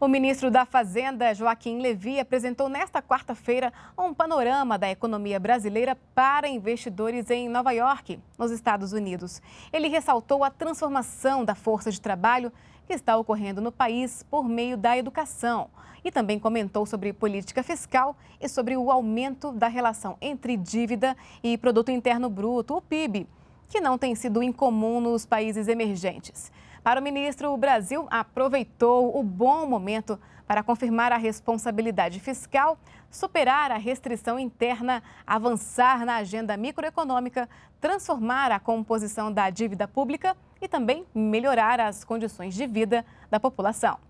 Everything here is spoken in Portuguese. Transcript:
O ministro da Fazenda, Joaquim Levi, apresentou nesta quarta-feira um panorama da economia brasileira para investidores em Nova York, nos Estados Unidos. Ele ressaltou a transformação da força de trabalho que está ocorrendo no país por meio da educação e também comentou sobre política fiscal e sobre o aumento da relação entre dívida e produto interno bruto, o PIB, que não tem sido incomum nos países emergentes. Para o ministro, o Brasil aproveitou o bom momento para confirmar a responsabilidade fiscal, superar a restrição interna, avançar na agenda microeconômica, transformar a composição da dívida pública e também melhorar as condições de vida da população.